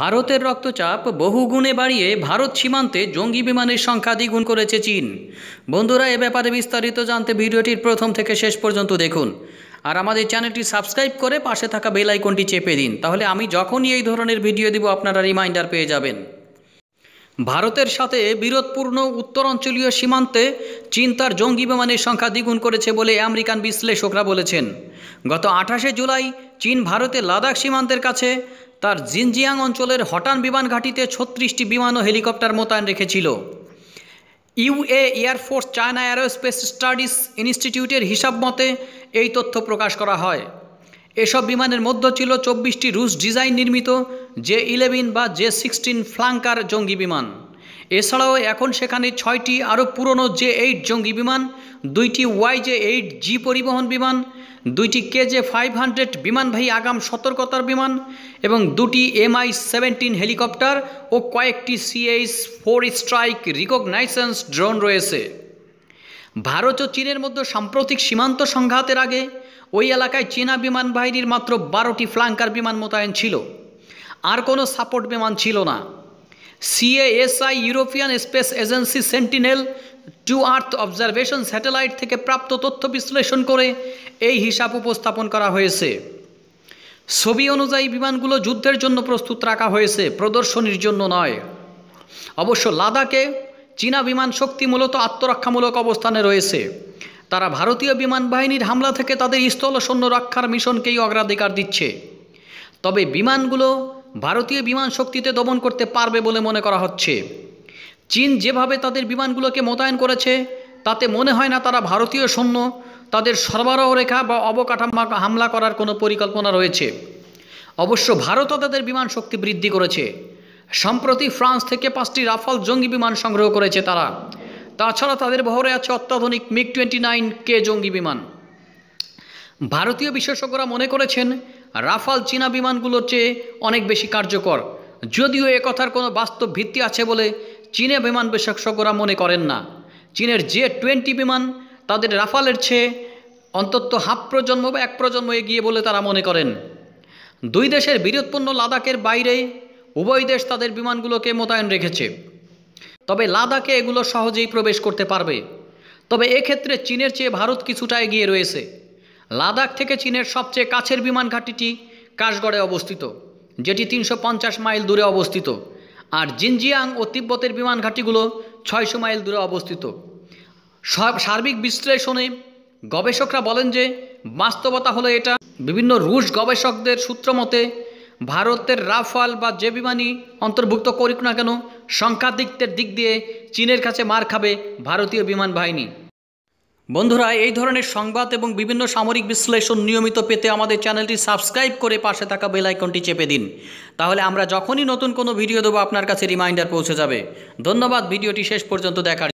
ভারতের রক্তচাপ বহুগুণে বাড়িয়ে ভারত সীমান্তে জঙ্গি বিমানের সংখ্যা দ্বিগুণ করেছে চীন বন্ধুরা এ ব্যাপারে বিস্তারিত জানতে ভিডিওটির প্রথম থেকে শেষ পর্যন্ত দেখুন আর আমাদের চ্যানেলটি সাবস্ক্রাইব করে পাশে থাকা বেল আইকনটি চেপে দিন তাহলে আমি যখনই এই ধরনের ভিডিও দিব আপনারা রিমাইন্ডার পেয়ে যাবেন ভারতের সাথে বিরোধপূর্ণ উত্তরাঞ্চলীয় সীমান্তে চীন তার জঙ্গি বিমানের সংখ্যা দ্বিগুণ করেছে বলে আমেরিকান বিশ্লেষকরা বলেছেন গত আঠাশে জুলাই চীন ভারতের লাদাখ সীমান্তের কাছে তার জিনজিয়াং অঞ্চলের হটান বিমান ঘাঁটিতে ছত্রিশটি বিমান ও হেলিকপ্টার মোতায়েন রেখেছিল ইউএ এয়ারফোর্স চায়না অ্যারোস্পেস স্টাডিজ ইনস্টিটিউটের হিসাব মতে এই তথ্য প্রকাশ করা হয় এসব বিমানের মধ্যে ছিল চব্বিশটি রুশ ডিজাইন নির্মিত জে ইলেভেন বা জে সিক্সটিন ফ্লাঙ্কার জঙ্গি বিমান এছাড়াও এখন সেখানে ছয়টি আরও পুরনো জে এইট জঙ্গি বিমান দুইটি ওয়াই জে এইট জি পরিবহন বিমান দুইটি কেজে ফাইভ হান্ড্রেড বিমানবাহী আগাম সতর্কতার বিমান এবং দুটি এমআই সেভেন্টিন হেলিকপ্টার ও কয়েকটি CH four strike reconnaissance drone রয়েছে ভারত ও চীনের মধ্যে সাম্প্রতিক সীমান্ত সংঘাতের আগে ওই এলাকায় চীনা বিমান বাহিনীর মাত্র বারোটি ফ্লাঙ্কার বিমান মোতায়েন ছিল আর কোনো সাপোর্ট বিমান ছিল না CASI European space agency sentinel two earth observation satellite থেকে প্রাপ্ত তথ্য বিশ্লেষণ করে এই হিসাব উপস্থাপন করা হয়েছে ছবি অনুযায়ী বিমানগুলো যুদ্ধের জন্য প্রস্তুত রাখা হয়েছে প্রদর্শনীর জন্য নয় অবশ্য লাদাখে চীনা বিমান শক্তি মূলত আত্মরক্ষামূলক অবস্থানে রয়েছে তারা ভারতীয় বিমান বাহিনীর হামলা থেকে তাদের স্থল সৈন্য রক্ষার মিশনকেই অগ্রাধিকার দিচ্ছে তবে বিমানগুলো ভারতীয় বিমান শক্তিতে দমন করতে পারবে বলে মনে করা হচ্ছে চীন যেভাবে তাদের বিমানগুলোকে মোতায়েন করেছে তাতে মনে হয় না তারা ভারতীয় সৈন্য তাদের সরবরাহ রেখা বা অবকাঠামো হামলা করার কোনো পরিকল্পনা রয়েছে অবশ্য ভারতও তাদের বিমান শক্তি বৃদ্ধি করেছে সম্প্রতি ফ্রান্স থেকে পাঁচটি রাফাল জঙ্গি বিমান সংগ্রহ করেছে তারা তাছাড়া তাদের বহরে আছে অত্যাধুনিক মিগ টোয়েন্টি নাইন কে জঙ্গি বিমান ভারতীয় বিশেষজ্ঞরা মনে করেছেন রাফাল চীনা বিমানগুলোর চেয়ে অনেক বেশি কার্যকর যদিও এ কথার কোনো বাস্তব ভিত্তি আছে বলে চীনে বিমান বিশেষজ্ঞরা মনে করেন না চীনের জে টোয়েন্টি বিমান তাদের রাফালের চেয়ে অন্তত হাফ প্রজন্ম বা এক প্রজন্ম এগিয়ে বলে তারা মনে করেন দুই দেশের বিরোধপূর্ণ লাদাখের বাইরে উভয় দেশ তাদের বিমানগুলোকে মোতায়েন রেখেছে তবে লাদাখে এগুলো সহজেই প্রবেশ করতে পারবে তবে এক্ষেত্রে চীনের চেয়ে ভারত কিছুটা এগিয়ে রয়েছে লাদাখ থেকে চীনের সবচেয়ে কাছের বিমান ঘাঁটিটি কাশগড়ে অবস্থিত যেটি তিনশো মাইল দূরে অবস্থিত আর জিনজিয়াং ও তিব্বতের বিমান ঘাঁটিগুলো ছয়শো মাইল দূরে অবস্থিত সব সার্বিক বিশ্লেষণে গবেষকরা বলেন যে বাস্তবতা হলো এটা বিভিন্ন রুশ গবেষকদের সূত্র মতে ভারতের রাফাল বা যে বিমানই অন্তর্ভুক্ত করুক না কেন সংখ্যাধিকদের দিক দিয়ে চীনের কাছে মার খাবে ভারতীয় বিমান বাহিনী বন্ধুরা এই ধরনের সংবাদ এবং বিভিন্ন সামরিক বিশ্লেষণ নিয়মিত পেতে আমাদের চ্যানেলটি সাবস্ক্রাইব করে পাশে থাকা বেলাইকনটি চেপে দিন তাহলে আমরা যখনই নতুন কোনো ভিডিও দেবো আপনার কাছে রিমাইন্ডার পৌঁছে যাবে ধন্যবাদ ভিডিওটি শেষ পর্যন্ত দেখার